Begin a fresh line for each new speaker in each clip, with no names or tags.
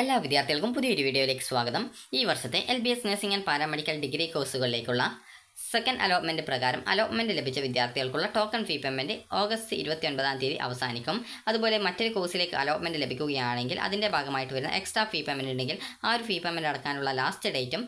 എല്ലാ വിദ്യാർത്ഥികൾക്കും പുതിയൊരു വീഡിയോയിലേക്ക് സ്വാഗതം ഈ വർഷത്തെ L B S nursing and paramedical degree കോഴ്സുകളിലേക്കുള്ള സെക്കൻഡ് അലോട്ട്മെൻറ്റ് പ്രകാരം അലോട്ട്മെൻറ്റ് ലഭിച്ച വിദ്യാർത്ഥികൾക്കുള്ള ടോക്കൺ ഫീ പേയ്മെൻറ്റ് ഓഗസ്റ്റ് ഒൻപതാം തീയതി അവസാനിക്കും അതുപോലെ മറ്റൊരു കോഴ്സിലേക്ക് അലോട്ട്മെൻറ്റ് ലഭിക്കുകയാണെങ്കിൽ അതിൻ്റെ ഭാഗമായിട്ട് വരുന്ന എക്സ്ട്രാ ഫീ പേയ്മെൻറ്റ് ഉണ്ടെങ്കിൽ ആ ഒരു ഫീ പേയ്മെൻറ്റ് അടക്കാനുള്ള ലാസ്റ്റ് ഡേറ്റും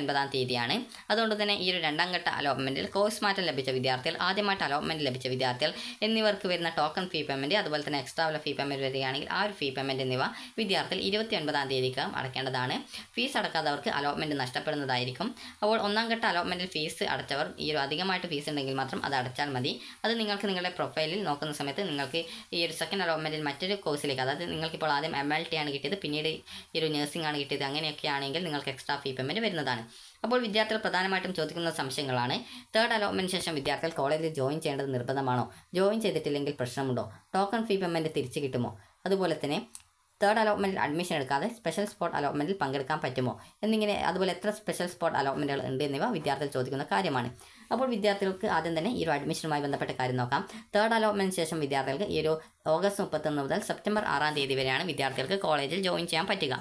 ഒൻപതാം തീയതിയാണ് അതുകൊണ്ട് തന്നെ ഈ ഒരു രണ്ടാം ഘട്ട അലോട്ട്മെൻറ്റിൽ കോഴ്സ് മാറ്റം ലഭിച്ച വിദ്യാർത്ഥികൾ ആദ്യമായിട്ട് അലോട്ട്മെൻറ്റ് ലഭിച്ച വിദ്യാർത്ഥികൾ എന്നിവർക്ക് വരുന്ന ടോക്കൺ ഫീ പേയ്മെൻറ്റ് അതുപോലെ തന്നെ എക്സ്ട്രാ ഉള്ള ഫീ പേയ്മെൻറ്റ് വരികയാണെങ്കിൽ ആ ഒരു ഫീ പേയ്മെൻറ്റ് എന്നിവ വിദ്യാർത്ഥികൾ ഒൻപതാം തീയതിക്ക് അടക്കേണ്ടതാണ് ഫീസ് അടക്കാത്തവർക്ക് അലോട്ട്മെൻറ്റ് നഷ്ടപ്പെടുന്നതായിരിക്കും അപ്പോൾ ഒന്നാം ഘട്ട അലോട്ട്മെൻറ്റിൽ ഫീസ് ഫീസ് അടച്ചവർ ഈ ഒരു അധികമായിട്ട് ഫീസ് ഉണ്ടെങ്കിൽ മാത്രം അത് അടച്ചാൽ മതി അത് നിങ്ങൾക്ക് നിങ്ങളുടെ പ്രൊഫൈലിൽ നോക്കുന്ന സമയത്ത് നിങ്ങൾക്ക് ഈ ഒരു സെക്കൻഡ് അലോട്ട്മെൻറ്റിൽ മറ്റൊരു കോഴ്സിലേക്ക് അതായത് നിങ്ങൾക്കിപ്പോൾ ആദ്യം എം എൽ ടി ആണ് കിട്ടിയത് പിന്നീട് ഈ ഒരു നഴ്സിംഗ് ആണ് കിട്ടിയത് അങ്ങനെയൊക്കെ ആണെങ്കിൽ നിങ്ങൾക്ക് എക്സ്ട്രാ ഫീ പേയ്മെൻറ്റ് വരുന്നതാണ് അപ്പോൾ വിദ്യാർത്ഥികൾ പ്രധാനമായിട്ടും ചോദിക്കുന്ന സംശയങ്ങളാണ് തേർഡ് അലോട്ട്മെൻറ്റ് ശേഷം വിദ്യാർത്ഥികൾ കോളേജിൽ ജോയിൻ ചെയ്യേണ്ടത് നിർബന്ധമാണോ ജോയിൻ ചെയ്തിട്ടില്ലെങ്കിൽ പ്രശ്നമുണ്ടോ ടോക്കൺ ഫീ പേയ്മെൻറ്റ് തിരിച്ചു കിട്ടുമോ അതുപോലെ തന്നെ തേർഡ് അലോട്ട്മെൻറ്റിൽ അഡ്മിഷൻ എടുക്കാതെ സ്പെഷ്യൽ സ്പോട്ട് അലോട്ട്മെൻറ്റിൽ പങ്കെടുക്കാൻ പറ്റുമോ എന്നിങ്ങനെ അതുപോലെ എത്ര സ്പെഷ്യൽ സ്പോട്ട് അലോട്ട്മെൻറ്റുകൾ ഉണ്ട് എന്നിവ വിദ്യാർത്ഥികൾ ചോദിക്കുന്ന കാര്യമാണ് അപ്പോൾ വിദ്യാർത്ഥികൾക്ക് ആദ്യം തന്നെ ഈ ഒരു അഡ്മിഷനുമായി ബന്ധപ്പെട്ട കാര്യം നോക്കാം തേർഡ് അലോട്ട്മെൻറ്റ് ശേഷം വിദ്യാർത്ഥികൾക്ക് ഈ ഒരു ഓഗസ്റ്റ് മുപ്പത്തൊന്ന് മുതൽ സെപ്റ്റംബർ ആറാം തീയതി വരെയാണ് വിദ്യാർത്ഥികൾക്ക് കോളേജിൽ ജോയിൻ ചെയ്യാൻ പറ്റുക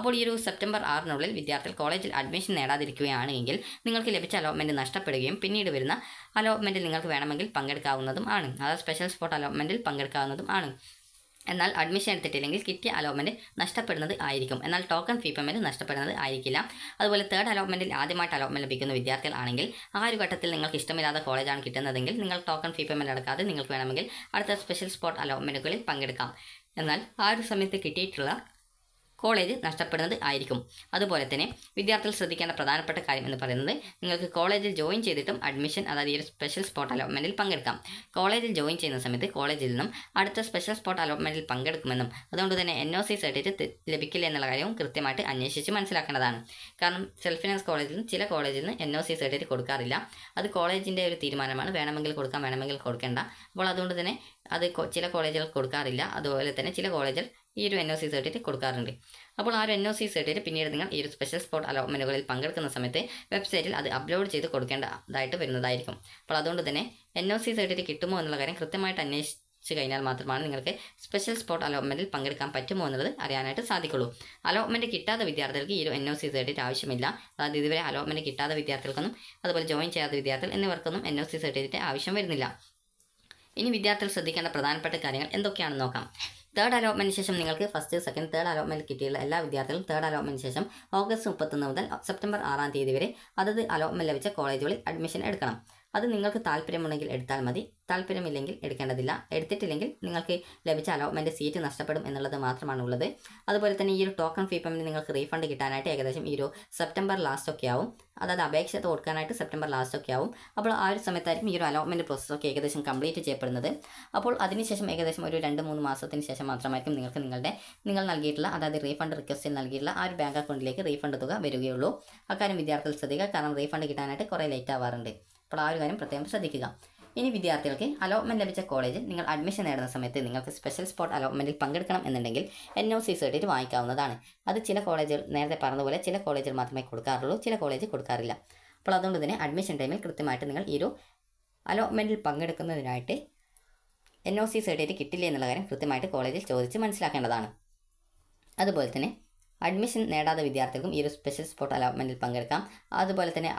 അപ്പോൾ ഈ ഒരു സെപ്റ്റംബർ ആറിനുള്ളിൽ വിദ്യാർത്ഥികൾ കോളേജിൽ അഡ്മിഷൻ നേടാതിരിക്കുകയാണെങ്കിൽ നിങ്ങൾക്ക് ലഭിച്ച അലോട്ട്മെൻറ്റ് നഷ്ടപ്പെടുകയും പിന്നീട് വരുന്ന അലോട്ട്മെൻറ്റിൽ നിങ്ങൾക്ക് വേണമെങ്കിൽ പങ്കെടുക്കാവുന്നതും ആണ് അതായത് സ്പെഷ്യൽ സ്പോട്ട് അലോട്ട്മെൻറ്റിൽ പങ്കെടുക്കാവുന്നതും ആണ് എന്നാൽ അഡ്മിഷൻ എടുത്തിട്ടില്ലെങ്കിൽ കിട്ടിയ അലോട്ട്മെൻറ്റ് നഷ്ടപ്പെടുന്നത് ആയിരിക്കും എന്നാൽ ടോക്കൺ ഫീ പേയ്മെൻറ്റ് നഷ്ടപ്പെടുന്നത് ആയിരിക്കില്ല അതുപോലെ തേർഡ് അലോട്ട്മെൻറ്റിൽ ആദ്യമായിട്ട് അലോട്ട്മെൻറ്റ് ലഭിക്കുന്ന വിദ്യാർത്ഥികളാണെങ്കിൽ ആ ഒരു ഘട്ടത്തിൽ നിങ്ങൾക്ക് ഇഷ്ടമില്ലാത്ത കോളേജാണ് കിട്ടുന്നതെങ്കിൽ നിങ്ങൾ ടോക്കൺ ഫീ പേയ്മെൻറ്റ് അടക്കാതെ നിങ്ങൾക്ക് വേണമെങ്കിൽ അടുത്ത സ്പെഷ്യൽ സ്പോട്ട് അലോട്ട്മെൻറ്റുകളിൽ പങ്കെടുക്കാം എന്നാൽ ആ ഒരു സമയത്ത് കിട്ടിയിട്ടുള്ള കോളേജ് നഷ്ടപ്പെടുന്നത് ആയിരിക്കും അതുപോലെ തന്നെ വിദ്യാർത്ഥികൾ ശ്രദ്ധിക്കേണ്ട പ്രധാനപ്പെട്ട കാര്യം എന്ന് പറയുന്നത് നിങ്ങൾക്ക് കോളേജിൽ ജോയിൻ ചെയ്തിട്ടും അഡ്മിഷൻ അതായത് ഈ ഒരു സ്പെഷ്യൽ സ്പോട്ട് അലോട്ട്മെൻറ്റിൽ പങ്കെടുക്കാം കോളേജിൽ ജോയിൻ ചെയ്യുന്ന സമയത്ത് കോളേജിൽ നിന്നും അടുത്ത സ്പെഷ്യൽ സ്പോട്ട് അലോട്ട്മെൻറ്റിൽ പങ്കെടുക്കുമെന്നും അതുകൊണ്ട് തന്നെ എൻ ഒ സി സർട്ടിഫിക്കറ്റ് ലഭിക്കില്ല എന്നുള്ള കാര്യവും കൃത്യമായിട്ട് അന്വേഷിച്ച് മനസ്സിലാക്കേണ്ടതാണ് കാരണം സെൽഫ് ഫിനാൻസ് കോളേജിൽ നിന്ന് ചില കോളേജിൽ നിന്ന് എൻ ഒ സി സർട്ടിഫിക്കറ്റ് കൊടുക്കാറില്ല അത് കോളേജിൻ്റെ ഒരു തീരുമാനമാണ് വേണമെങ്കിൽ കൊടുക്കാം വേണമെങ്കിൽ കൊടുക്കേണ്ട അപ്പോൾ അതുകൊണ്ട് തന്നെ അത് ചില കോളേജുകൾ കൊടുക്കാറില്ല അതുപോലെ തന്നെ ചില കോളേജിൽ ഈ ഒരു എൻ ഒ സി സർട്ടിഫിക്കറ്റ് കൊടുക്കാറുണ്ട് അപ്പോൾ ആ ഒരു എൻ ഒ സി സർട്ടിഫിക്കറ്റ് പിന്നീട് നിങ്ങൾ ഈ ഒരു സ്പെഷ്യൽ സ്പോട്ട് അലോട്ട്മെൻറ്റുകളിൽ പങ്കെടുക്കുന്ന സമയത്ത് വെബ്സൈറ്റിൽ അത് അപ്ലോഡ് ചെയ്ത് കൊടുക്കേണ്ടതായിട്ട് വരുന്നതായിരിക്കും അപ്പോൾ അതുകൊണ്ട് തന്നെ എൻ ഒ സി സർട്ടിഫിക്കറ്റ് കിട്ടുമോ എന്നുള്ള കാര്യം കൃത്യമായിട്ട് അന്വേഷിച്ച് കഴിഞ്ഞാൽ മാത്രമാണ് നിങ്ങൾക്ക് സ്പെഷ്യൽ സ്പോട്ട് അലോട്ട്മെൻറ്റിൽ പങ്കെടുക്കാൻ പറ്റുമോ എന്നുള്ളത് അറിയാനായിട്ട് സാധിക്കുള്ളൂ അലോട്ട്മെൻറ്റ് കിട്ടാത്ത വിദ്യാർത്ഥികൾക്ക് ഈ ഒരു എൻ ഒ സി സർട്ടിഫിക്കറ്റ് ആവശ്യമില്ല അതായത് ഇതുവരെ അലോട്ട്മെൻറ്റ് കിട്ടാത്ത വിദ്യാർത്ഥികൾക്കൊന്നും അതുപോലെ ജോയിൻ ചെയ്യാത്ത വിദ്യാർത്ഥികൾ എന്നിവർക്കൊന്നും എൻ ഒ സി സർട്ടിഫിക്കറ്റ് ആവശ്യം വരുന്നില്ല ഇനി വിദ്യാർത്ഥികൾ ശ്രദ്ധിക്കേണ്ട പ്രധാനപ്പെട്ട കാര്യങ്ങൾ എന്തൊക്കെയാണെന്ന് നോക്കാം തേർഡ് അലോട്ട്മെൻറ്റിന് ശേഷം നിങ്ങൾക്ക് ഫസ്റ്റ് സെക്കൻഡ് തേർഡ് അലോട്ട്മെൻറ്റ് കിട്ടിയുള്ള എല്ലാ വിദ്യാർത്ഥികളും തേർഡ് അലോട്ട്മെൻറ്റിന് ശേഷം ഓഗസ്റ്റ് മുപ്പത്തൊന്ന് മുതൽ സെപ്റ്റംബർ ആറാം തീയതി വരെ അതത് അലോട്ട്മെൻറ്റ് ലഭിച്ച കോളേജുകളിൽ അഡ്മിഷൻ എടുക്കണം അത് നിങ്ങൾക്ക് താല്പര്യമുണ്ടെങ്കിൽ എടുത്താൽ മതി താല്പര്യമില്ലെങ്കിൽ എടുക്കേണ്ടതില്ല എടുത്തിട്ടില്ലെങ്കിൽ നിങ്ങൾക്ക് ലഭിച്ച അലോട്ട്മെൻറ്റ് സീറ്റ് നഷ്ടപ്പെടും എന്നുള്ളത് മാത്രമാണ് ഉള്ളത് അതുപോലെ തന്നെ ഈ ഒരു ടോക്കൺ ഫീ പേയ്മെൻറ്റ് നിങ്ങൾക്ക് റീഫണ്ട് കിട്ടാനായിട്ട് ഏകദേശം ഈ ഒരു സെപ്റ്റംബർ ലാസ്റ്റ് ഒക്കെ ആവും അതായത് അപേക്ഷ കൊടുക്കാനായിട്ട് സെപ്റ്റംബർ ലാസ്റ്റ് ഒക്കെ ആവും അപ്പോൾ ആ ഒരു സമയത്തായിരിക്കും ഈ ഒരു അലോട്ട്മെൻറ്റ് പ്രോസസ്സൊക്കെ ഏകദേശം കംപ്ലീറ്റ് ചെയ്യപ്പെടുന്നത് അപ്പോൾ അതിനുശേഷം ഏകദേശം ഒരു രണ്ട് മൂന്ന് മാസത്തിന് ശേഷം മാത്രമായിരിക്കും നിങ്ങൾക്ക് നിങ്ങളുടെ നിങ്ങൾ നൽകിയിട്ടുള്ള അതായത് റീഫണ്ട് റിക്വസ്റ്റിൽ നൽകിയിട്ടുള്ള ആ ഒരു ബാങ്ക് അക്കൗണ്ടിലേക്ക് റീഫണ്ട് തുക വരികയുള്ളൂ അക്കാര്യം വിദ്യാർത്ഥികൾ ശ്രദ്ധിക്കുക കാരണം റീഫണ്ട് കിട്ടാനായിട്ട് കുറേ ലേറ്റ് ആവാറുണ്ട് അപ്പോൾ ആ ഒരു കാര്യം പ്രത്യേകം ശ്രദ്ധിക്കുക ഇനി വിദ്യാർത്ഥികൾക്ക് അലോട്ട്മെന്റ് ലഭിച്ച കോളേജിൽ നിങ്ങൾ അഡ്മിഷൻ നേടുന്ന സമയത്ത് നിങ്ങൾക്ക് സ്പെഷ്യൽ സ്പോട്ട് അലോട്ട്മെന്റിൽ പങ്കെടുക്കണം എന്നുണ്ടെങ്കിൽ എൻ ഒ സി സർട്ടിഫിക്കറ്റ് വാങ്ങിക്കാവുന്നതാണ് അത് ചില കോളേജുകൾ നേരത്തെ പറഞ്ഞതുപോലെ ചില കോളേജിൽ മാത്രമേ കൊടുക്കാറുള്ളൂ ചില കോളേജ് കൊടുക്കാറില്ല അപ്പോൾ അതുകൊണ്ട് തന്നെ അഡ്മിഷൻ ടൈമിൽ കൃത്യമായിട്ട് നിങ്ങൾ ഈ ഒരു അലോട്ട്മെന്റിൽ പങ്കെടുക്കുന്നതിനായിട്ട് എൻ ഒ സി സർട്ടിഫിക്കറ്റ് കിട്ടില്ല എന്നുള്ള കാര്യം കൃത്യമായിട്ട് കോളേജിൽ ചോദിച്ച് മനസ്സിലാക്കേണ്ടതാണ് അതുപോലെ തന്നെ അഡ്മിഷൻ നേടാത്ത വിദ്യാർത്ഥികൾക്കും ഈ ഒരു സ്പെഷ്യൽ സ്പോട്ട് അലോട്ട്മെൻറ്റിൽ പങ്കെടുക്കാം അതുപോലെ തന്നെ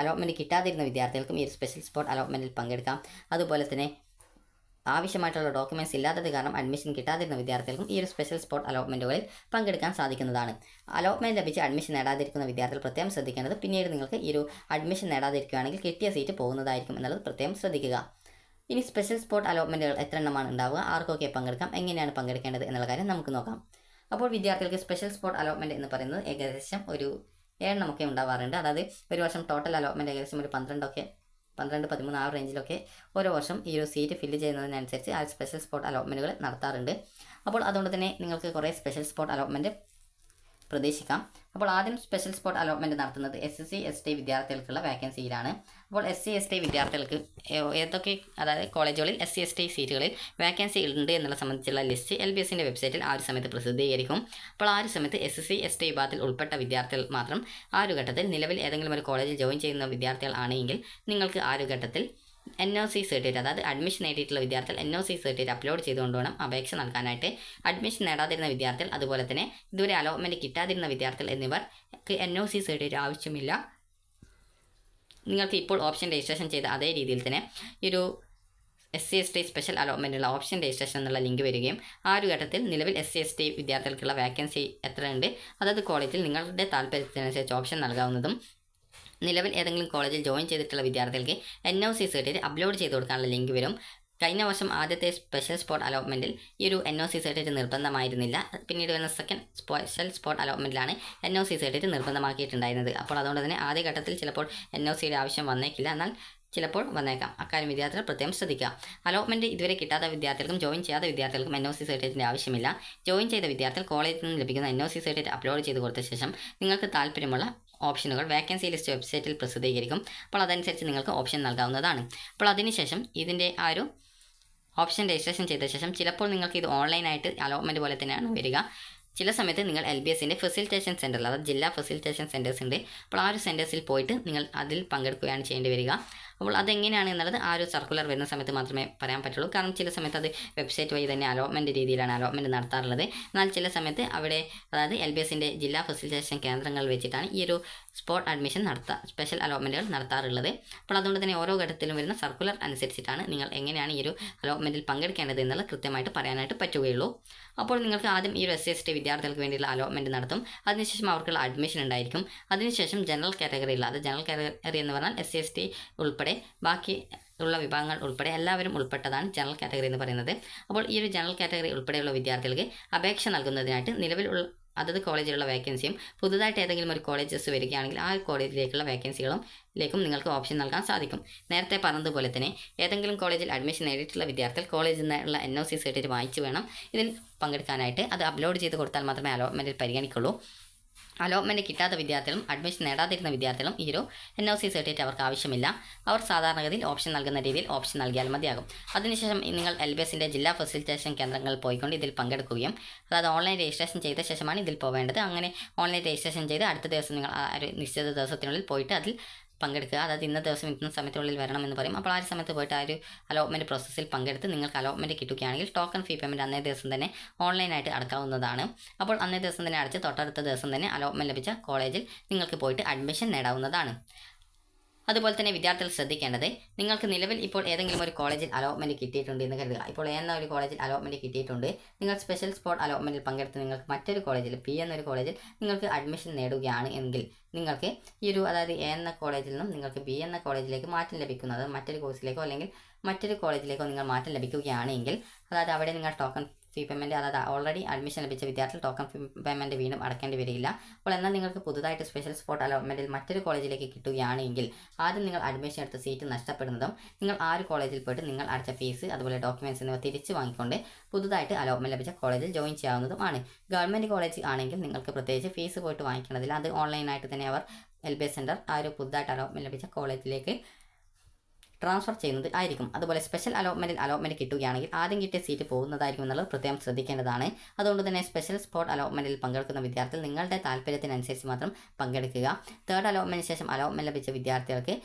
അലോട്ട്മെൻറ്റ് കിട്ടാതിരുന്ന വിദ്യാർത്ഥികൾക്കും ഈ ഒരു സ്പെഷ്യൽ സ്പോട്ട് അലോട്ട്മെൻറ്റിൽ പങ്കെടുക്കാം അതുപോലെ തന്നെ ആവശ്യമായിട്ടുള്ള ഡോക്യുമെൻറ്റ്സ് ഇല്ലാത്തത് കാരണം അഡ്മിഷൻ കിട്ടാതിരുന്ന വിദ്യാർത്ഥികൾക്കും ഈ ഒരു സ്പെഷ്യൽ സ്പോട്ട് അലോട്ട്മെൻറ്റുകളിൽ പങ്കെടുക്കാൻ സാധിക്കുന്നതാണ് അലോട്ട്മെൻറ്റ് ലഭിച്ച് അഡ്മിഷൻ നേടാതിരിക്കുന്ന വിദ്യാർത്ഥികൾ പ്രത്യേകം ശ്രദ്ധിക്കേണ്ടത് പിന്നീട് നിങ്ങൾക്ക് ഈ ഒരു അഡ്മിഷൻ നേടാതിരിക്കുകയാണെങ്കിൽ കിട്ടിയ സീറ്റ് പോകുന്നതായിരിക്കും എന്നുള്ളത് പ്രത്യേകം ശ്രദ്ധിക്കുക ഇനി സ്പെഷ്യൽ സ്പോട്ട് അലോട്ട്മെൻറ്റുകൾ എത്ര എണ്ണമാണ് ഉണ്ടാവുക ആർക്കൊക്കെ പങ്കെടുക്കാം എങ്ങനെയാണ് പങ്കെടുക്കേണ്ടത് എന്നുള്ള കാര്യം നമുക്ക് നോക്കാം അപ്പോൾ വിദ്യാർത്ഥികൾക്ക് സ്പെഷ്യൽ സ്പോട്ട് അലോട്ട്മെന്റ് എന്ന് പറയുന്നത് ഏകദേശം ഒരു എണ്ണമൊക്കെ ഉണ്ടാവാറുണ്ട് അതായത് ഒരു വർഷം ടോട്ടൽ അലോട്ട്മെന്റ് ഏകദേശം ഒരു പന്ത്രണ്ടൊക്കെ പന്ത്രണ്ട് പതിമൂന്ന് ആ റേഞ്ചിലൊക്കെ ഓരോ വർഷം ഈ ഒരു സീറ്റ് ഫില്ല് ചെയ്യുന്നതിനനുസരിച്ച് ആ സ്പെഷ്യൽ സ്പോട്ട് അലോട്ട്മെന്റുകൾ നടത്താറുണ്ട് അപ്പോൾ അതുകൊണ്ട് തന്നെ നിങ്ങൾക്ക് കുറേ സ്പെഷ്യൽ സ്പോട്ട് അലോട്ട്മെന്റ് പ്രതീക്ഷിക്കാം അപ്പോൾ ആദ്യം സ്പെഷ്യൽ സ്പോട്ട് അലോട്ട്മെൻറ്റ് നടത്തുന്നത് എസ് സി എസ് ടി വിദ്യാർത്ഥികൾക്കുള്ള വാക്കൻസിയിലാണ് അപ്പോൾ എസ് സി എസ് ടി വിദ്യാർത്ഥികൾക്ക് ഏതൊക്കെ അതായത് കോളേജുകളിൽ എസ് സി എസ് ടി സീറ്റുകളിൽ വാക്കൻസി ഉണ്ട് എന്നുള്ള സംബന്ധിച്ചുള്ള ലിസ്റ്റ് എൽ ബി എസിൻ്റെ വെബ്സൈറ്റിൽ ആ ഒരു സമയത്ത് പ്രസിദ്ധീകരിക്കും അപ്പോൾ ആ ഒരു സമയത്ത് എസ് സി എസ് ടി വിഭാഗത്തിൽ ഉൾപ്പെട്ട വിദ്യാർത്ഥികൾ മാത്രം ആ ഒരു ഘട്ടത്തിൽ നിലവിൽ ഏതെങ്കിലും ഒരു കോളേജിൽ ജോയിൻ ചെയ്യുന്ന വിദ്യാർത്ഥികൾ ആണെങ്കിൽ നിങ്ങൾക്ക് ആ ഒരു ഘട്ടത്തിൽ എൻ ഒ സി സർട്ടിഫിക്കറ്റ് അതായത് അഡ്മിഷൻ നേടിയിട്ടുള്ള വിദ്യാർത്ഥികൾ N O C certificate upload ചെയ്തുകൊണ്ട് വേണം അപേക്ഷ നൽകാനായിട്ട് അഡ്മിഷൻ നേടാതിരുന്ന വിദ്യാർത്ഥികൾ അതുപോലെ തന്നെ ഇതുവരെ അലോട്ട്മെൻറ്റ് കിട്ടാതിരുന്ന വിദ്യാർത്ഥികൾ എന്നിവർക്ക് എൻ ഒ സി സർട്ടിഫിക്കറ്റ് ആവശ്യമില്ല നിങ്ങൾക്ക് ഇപ്പോൾ ഓപ്ഷൻ രജിസ്ട്രേഷൻ ചെയ്ത അതേ രീതിയിൽ തന്നെ ഈ ഒരു S C S T special അലോട്ട്മെൻറ്റുള്ള ഓപ്ഷൻ രജിസ്ട്രേഷൻ എന്നുള്ള ലിങ്ക് വരികയും ആ ഒരു ഘട്ടത്തിൽ നിലവിൽ എസ് സി എസ് ടി വിദ്യാർത്ഥികൾക്കുള്ള വാക്കൻസി എത്രയുണ്ട് അതത് കോളേജിൽ നിങ്ങളുടെ താല്പര്യത്തിനനുസരിച്ച് ഓപ്ഷൻ നൽകാവുന്നതും നിലവിൽ ഏതെങ്കിലും കോളേജിൽ ജോയിൻ ചെയ്തിട്ടുള്ള വിദ്യാർത്ഥികൾക്ക് N O C certificate upload ചെയ്ത് കൊടുക്കാനുള്ള ലിങ്ക് വരും കഴിഞ്ഞ വർഷം ആദ്യത്തെ സ്പെഷ്യൽ സ്പോട്ട് അലോട്ട്മെൻറ്റിൽ ഈ ഒരു എൻ ഒ സി സർട്ടിഫിക്കറ്റ് നിർബന്ധമായിരുന്നില്ല പിന്നീട് വരുന്ന സെക്കൻഡ് സ്പെഷ്യൽ സ്പോട്ട് അലോട്ട്മെൻറ്റിലാണ് എൻ ഒ സി സർട്ടിഫിക്കറ്റ് നിർബന്ധമാക്കിയിട്ടുണ്ടായിരുന്നത് അപ്പോൾ അതുകൊണ്ട് തന്നെ ആദ്യ ഘട്ടത്തിൽ ചിലപ്പോൾ എൻ ഒ സിയുടെ ആവശ്യം വന്നേക്കില്ല എന്നാൽ ചിലപ്പോൾ വന്നേക്കാം അക്കാര്യം വിദ്യാർത്ഥികൾ പ്രത്യേകം ശ്രദ്ധിക്കുക അലോട്ട്മെൻറ്റ് ഇതുവരെ കിട്ടാത്ത വിദ്യാർത്ഥികൾക്കും ജോയിൻ ചെയ്യാത്ത വിദ്യാർത്ഥികൾക്കും എൻ ഒ സി സർട്ടിഫിക്കറ്റിൻ്റെ ആവശ്യമില്ല ജോയിൻ ചെയ്ത വിദ്യാർത്ഥികൾ കോളേജിൽ നിന്ന് ലഭിക്കുന്ന N O C certificate upload ചെയ്ത് കൊടുത്ത ശേഷം നിങ്ങൾക്ക് താല്പര്യമുള്ള ഓപ്ഷനുകൾ വേക്കൻസി ലിസ്റ്റ് വെബ്സൈറ്റിൽ പ്രസിദ്ധീകരിക്കും അപ്പോൾ അതനുസരിച്ച് നിങ്ങൾക്ക് ഓപ്ഷൻ നൽകാവുന്നതാണ് അപ്പോൾ അതിനുശേഷം ഇതിൻ്റെ ആ ഒരു ഓപ്ഷൻ രജിസ്ട്രേഷൻ ചെയ്ത ശേഷം ചിലപ്പോൾ നിങ്ങൾക്ക് ഇത് ഓൺലൈനായിട്ട് അലോട്ട്മെൻറ്റ് പോലെ തന്നെയാണ് വരിക ചില സമയത്ത് നിങ്ങൾ എൽ ബി എസിൻ്റെ ഫെസിലിറ്റേഷൻ സെൻറ്ററിൽ അതായത് ജില്ലാ ഫെസിലിറ്റേഷൻ സെൻറ്റേഴ്സ് ഉണ്ട് അപ്പോൾ ആ ഒരു സെൻറ്റേഴ്സിൽ പോയിട്ട് നിങ്ങൾ അതിൽ പങ്കെടുക്കുകയാണ് ചെയ്യേണ്ടി വരിക അപ്പോൾ അതെങ്ങനെയാണ് എന്നുള്ളത് ആ ഒരു സർക്കുലർ വരുന്ന സമയത്ത് മാത്രമേ പറയാൻ പറ്റുള്ളൂ കാരണം ചില സമയത്ത് അത് വെബ്സൈറ്റ് വഴി തന്നെ അലോട്ട്മെൻറ്റ് രീതിയിലാണ് അലോട്ട്മെൻറ്റ് നടത്താറുള്ളത് എന്നാൽ ചില സമയത്ത് അവിടെ അതായത് എൽ ബി എസിൻ്റെ ജില്ലാ ഫെസിലിറ്റേഷൻ കേന്ദ്രങ്ങൾ വെച്ചിട്ടാണ് ഈ ഒരു സ്പോട്ട് അഡ്മിഷൻ നടത്താം സ്പെഷ്യൽ അലോട്ട്മെൻറ്റുകൾ നടത്താറുള്ളത് അപ്പോൾ അതുകൊണ്ട് തന്നെ ഓരോ ഘട്ടത്തിലും വരുന്ന സർക്കുലർ അനുസരിച്ചിട്ടാണ് നിങ്ങൾ എങ്ങനെയാണ് ഈ ഒരു അലോട്ട്മെൻറ്റിൽ പങ്കെടുക്കേണ്ടത് എന്നുള്ളത് കൃത്യമായിട്ട് പറയാനായിട്ട് പറ്റുകയുള്ളൂ അപ്പോൾ നിങ്ങൾക്ക് ആദ്യം ഈ ഒരു എസ് എസ് ടി വിദ്യാർത്ഥികൾക്ക് വേണ്ടിയുള്ള അലോട്ട്മെൻറ്റ് നടത്തും അതിനുശേഷം അവർക്കുള്ള അഡ്മിഷൻ ഉണ്ടായിരിക്കും അതിനുശേഷം ജനറൽ കാറ്റഗറിയിൽ അത് ജനറൽ കാറ്റഗറി എന്ന് പറഞ്ഞാൽ എസ് സി എസ് ടി ഉൾപ്പെടെ ഉൾപ്പെടെ ബാക്കി ഉള്ള വിഭാഗങ്ങൾ ഉൾപ്പെടെ എല്ലാവരും ഉൾപ്പെട്ടതാണ് ജനറൽ കാറ്റഗറി എന്ന് പറയുന്നത് അപ്പോൾ ഈ ഒരു ജനറൽ കാറ്റഗറി ഉൾപ്പെടെയുള്ള വിദ്യാർത്ഥികൾക്ക് അപേക്ഷ നൽകുന്നതിനായിട്ട് നിലവിലുള്ള അതത് കോളേജിലുള്ള വേക്കൻസിയും പുതുതായിട്ട് ഏതെങ്കിലും ഒരു കോളേജസ് വരികയാണെങ്കിൽ ആ കോളേജിലേക്കുള്ള വേക്കൻസികളും ലേക്കും നിങ്ങൾക്ക് ഓപ്ഷൻ നൽകാൻ സാധിക്കും നേരത്തെ പറഞ്ഞതുപോലെ തന്നെ ഏതെങ്കിലും കോളേജിൽ അഡ്മിഷൻ നേടിയിട്ടുള്ള വിദ്യാർത്ഥികൾ കോളേജിൽ നിന്നുള്ള എൻ ഒ സി സർട്ടിഫിക്കറ്റ് വാങ്ങിച്ചു വേണം ഇതിൽ പങ്കെടുക്കാനായിട്ട് അത് അപ്ലോഡ് ചെയ്ത് കൊടുത്താൽ മാത്രമേ അലോട്ട്മെൻറ്റിൽ പരിഗണിക്കുള്ളൂ അലോട്ട്മെൻറ്റ് കിട്ടാത്ത വിദ്യാർത്ഥികളും അഡ്മിഷൻ നേടാതിരുന്ന വിദ്യാർത്ഥികളും ഈ ഒരു എൻ ഒ സി സർട്ടിഫിക്കറ്റ് അവർക്ക് ആവശ്യമില്ല അവർ സാധാരണഗതിയിൽ ഓപ്ഷൻ നൽകുന്ന രീതിയിൽ ഓപ്ഷൻ നൽകിയാൽ മതിയാകും അതിനുശേഷം നിങ്ങൾ എൽ ബി എസിൻ്റെ ജില്ലാ ഫെസിലിറ്റേഷൻ കേന്ദ്രങ്ങളിൽ പോയിക്കൊണ്ട് ഇതിൽ പങ്കെടുക്കുകയും അതായത് ഓൺലൈൻ രജിസ്ട്രേഷൻ ചെയ്ത ശേഷമാണ് ഇതിൽ പോവേണ്ടത് അങ്ങനെ ഓൺലൈൻ രജിസ്ട്രേഷൻ ചെയ്ത് അടുത്ത ദിവസം നിങ്ങൾ ആ ഒരു നിശ്ചിത ദിവസത്തിനുള്ളിൽ പോയിട്ട് അതിൽ പങ്കെടുക്കുക അതായത് ഇന്നത്തെ ദിവസം ഇന്ന സമയത്തുള്ളിൽ വരണം എന്ന് പറയും അപ്പോൾ ആ സമയത്ത് പോയിട്ട് ആ ഒരു അലോട്ട്മെൻറ്റ് പ്രോസസ്സിൽ പങ്കെടുത്ത് നിങ്ങൾക്ക് അലോട്ട്മെൻറ്റ് കിട്ടുകയാണെങ്കിൽ ടോക്കൺ ഫീ പേയ്മെൻറ്റ് അന്നേ ദിവസം തന്നെ ഓൺലൈനായിട്ട് അടക്കാവുന്നതാണ് അപ്പോൾ അന്നേ ദിവസം തന്നെ അടച്ച് തൊട്ടടുത്ത ദിവസം തന്നെ അലോട്ട്മെൻറ്റ് ലഭിച്ച കോളേജിൽ നിങ്ങൾക്ക് പോയിട്ട് അഡ്മിഷൻ നേടാവുന്നതാണ് അതുപോലെ തന്നെ വിദ്യാർത്ഥികൾ ശ്രദ്ധിക്കേണ്ടത് നിങ്ങൾക്ക് നിലവിൽ ഇപ്പോൾ ഏതെങ്കിലും ഒരു കോളേജിൽ അലോട്ട്മെന്റ് കിട്ടിയിട്ടുണ്ട് എന്ന് കരുതുക ഇപ്പോൾ എന്ന ഒരു കോളേജിൽ അലോട്ട്മെന്റ് കിട്ടിയിട്ടുണ്ട് നിങ്ങൾ സ്പെഷ്യൽ സ്പോട്ട് അലോട്ട്മെന്റിൽ പങ്കെടുത്ത് നിങ്ങൾക്ക് മറ്റൊരു കോളേജിൽ പി എന്നൊരു കോളേജിൽ നിങ്ങൾക്ക് അഡ്മിഷൻ നേടുകയാണ് എങ്കിൽ നിങ്ങൾക്ക് ഈ ഒരു അതായത് എ എന്ന കോളേജിൽ നിന്നും നിങ്ങൾക്ക് ബി എന്ന കോളേജിലേക്ക് മാറ്റം ലഭിക്കുന്നത് മറ്റൊരു കോഴ്സിലേക്കോ അല്ലെങ്കിൽ മറ്റൊരു കോളേജിലേക്കോ നിങ്ങൾ മാറ്റം ലഭിക്കുകയാണെങ്കിൽ അതായത് അവിടെ നിങ്ങൾ ടോക്കൺ ഫീ പേയ്മെൻറ്റ് അതായത് ഓൾറെഡി അഡ്മിഷൻ ലഭിച്ച വിദ്യാർത്ഥികൾ ടോക്കൺ ഫീ പേയ്മെൻറ്റ് വീണ്ടും അടക്കേണ്ടി വരില്ല അപ്പോൾ എന്നാൽ നിങ്ങൾക്ക് പുതുതായിട്ട് സ്പെഷ്യൽ സ്പോട്ട് അലോട്ട്മെൻറ്റിൽ മറ്റൊരു കോളേജിലേക്ക് കിട്ടുകയാണെങ്കിൽ ആദ്യം നിങ്ങൾ അഡ്മിഷൻ എടുത്ത സീറ്റ് നഷ്ടപ്പെടുന്നതും നിങ്ങൾ ആ ഒരു കോളേജിൽ പോയിട്ട് നിങ്ങൾ അടച്ച ഫീസ് അതുപോലെ ഡോക്യുമെൻറ്റ്സ് എന്നിവ തിരിച്ചു വാങ്ങിക്കൊണ്ട് പുതുതായിട്ട് അലോട്ട്മെൻറ്റ് ലഭിച്ച കോളേജിൽ ജോയിൻ ചെയ്യാവുന്നതുമാണ് ഗവൺമെൻറ് കോളേജ് ആണെങ്കിൽ നിങ്ങൾക്ക് പ്രത്യേകിച്ച് ഫീസ് പോയിട്ട് വാങ്ങിക്കേണ്ടതില്ല അത് ഓൺലൈനായിട്ട് തന്നെ അവർ എൽ ബി സെൻറ്റർ ആ ഒരു പുതുതായിട്ട് അലോട്ട്മെൻറ്റ് ലഭിച്ച കോളേജിലേക്ക് ട്രാൻസ്ഫർ ചെയ്യുന്നത് ആയിരിക്കും അതുപോലെ സ്പെഷ്യൽ അലോട്ട്മെൻറ്റിൽ അലോട്ട്മെൻറ്റ് കിട്ടുകയാണെങ്കിൽ ആദ്യം കിട്ടിയ സീറ്റ് പോകുന്നതായിരിക്കും എന്നുള്ളത് പ്രത്യേകം ശ്രദ്ധിക്കേണ്ടതാണ് അതുകൊണ്ട് തന്നെ സ്പെഷ്യൽ സ്പോട്ട് അലോട്ട്മെൻറ്റിൽ പങ്കെടുക്കുന്ന വിദ്യാർത്ഥികൾ നിങ്ങളുടെ താല്പര്യത്തിനനുസരിച്ച് മാത്രം പങ്കെടുക്കുക തേർഡ് അലോട്ട്മെൻറ്റിന് ശേഷം അലോട്ട്മെൻറ്റ് ലഭിച്ച വിദ്യാർത്ഥികൾക്ക്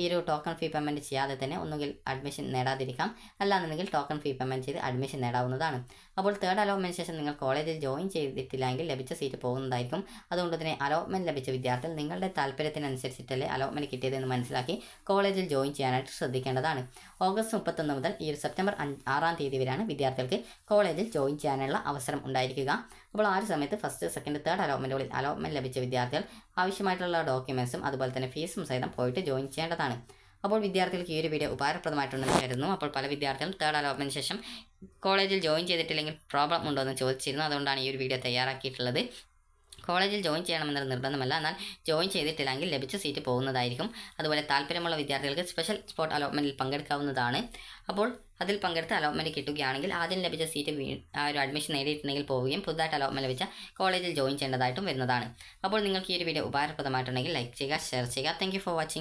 ഈ ഒരു ടോക്കൺ ഫീ പേയ്മെൻറ്റ് ചെയ്യാതെ തന്നെ ഒന്നുകിൽ അഡ്മിഷൻ നേടാതിരിക്കാം അല്ലാന്നുണ്ടെങ്കിൽ ടോക്കൺ ഫീ പേയ്മെൻറ്റ് ചെയ്ത് അഡ്മിഷൻ നേടാവുന്നതാണ് അപ്പോൾ തേർഡ് അലോട്ട്മെൻറ്റ് ശേഷം നിങ്ങൾ കോളേജിൽ ജോയിൻ ചെയ്തിട്ടില്ലെങ്കിൽ ലഭിച്ച സീറ്റ് പോകുന്നതായിരിക്കും അതുകൊണ്ട് തന്നെ അലോട്ട്മെൻറ്റ് ലഭിച്ച വിദ്യാർത്ഥികൾ നിങ്ങളുടെ താല്പര്യത്തിനനുസരിച്ചിട്ടല്ലേ അലോട്ട്മെൻറ്റ് കിട്ടിയതെന്ന് മനസ്സിലാക്കി കോളേജിൽ ജോയിൻ ചെയ്യാനായിട്ട് ശ്രദ്ധിക്കേണ്ടതാണ് ഓഗസ്റ്റ് മുപ്പത്തൊന്ന് മുതൽ ഈ ഒരു സെപ്റ്റംബർ ആറാം തീയതി വരെയാണ് വിദ്യാർത്ഥികൾക്ക് കോളേജിൽ ജോയിൻ ചെയ്യാനുള്ള അവസരം ഉണ്ടായിരിക്കുക അപ്പോൾ ആ ഒരു സമയത്ത് ഫസ്റ്റ് സെക്കൻഡ് തേർഡ് അലോമെൻറ്റുകളിൽ അലോട്ട്മെൻറ്റ് ലഭിച്ച വിദ്യാർത്ഥികൾ ആവശ്യമായിട്ടുള്ള ഡോക്യുമെൻസും അതുപോലെ തന്നെ ഫീസും സഹിതം പോയിട്ട് ജോയിൻ ചെയ്യേണ്ടതാണ് അപ്പോൾ വിദ്യാർത്ഥികൾക്ക് ഈ ഒരു വീഡിയോ ഉപകാരപ്രദമായിട്ടുണ്ടെന്ന് കരുതുന്നു അപ്പോൾ പല വിദ്യാർത്ഥികളും തേർഡ് അലോട്ട്മെൻറ്റ് ശേഷം കോളേജിൽ ജോയിൻ ചെയ്തിട്ടില്ലെങ്കിൽ പ്രോബ്ലം ഉണ്ടോ എന്ന് ചോദിച്ചിരുന്നു അതുകൊണ്ടാണ് ഈ ഒരു വീഡിയോ തയ്യാറാക്കിയിട്ടുള്ളത് കോളേജിൽ ജോയിൻ ചെയ്യണമെന്നൊരു നിർബന്ധമല്ല എന്നാൽ ജോയിൻ ചെയ്തിട്ടില്ലെങ്കിൽ ലഭിച്ച സീറ്റ് പോകുന്നതായിരിക്കും അതുപോലെ താല്പര്യമുള്ള വിദ്യാർത്ഥികൾക്ക് സ്പെഷ്യൽ സ്പോട്ട് അലോട്ട്മെൻറ്റിൽ പങ്കെടുക്കാവുന്നതാണ് അപ്പോൾ അതിൽ പങ്കെടുത്ത് അലോട്ട്മെൻറ്റ് കിട്ടുകയാണെങ്കിൽ ആദ്യം ലഭിച്ച സീറ്റ് ആ ഒരു അഡ്മിഷൻ നേടിയിട്ടുണ്ടെങ്കിൽ പോവുകയും പുതുതായിട്ട് അലോട്ട്മെൻറ്റ് ലഭിച്ച കോളേജിൽ ജോയിൻ ചെയ്യേണ്ടതായിട്ടും വരുന്നതാണ് അപ്പോൾ നിങ്ങൾക്ക് ഈ ഒരു വീഡിയോ ഉപകാരപ്രദമായിട്ടുണ്ടെങ്കിൽ ലൈക്ക് ചെയ്യുക ഷെയർ ചെയ്യുക താങ്ക് ഫോർ വാച്ചിങ്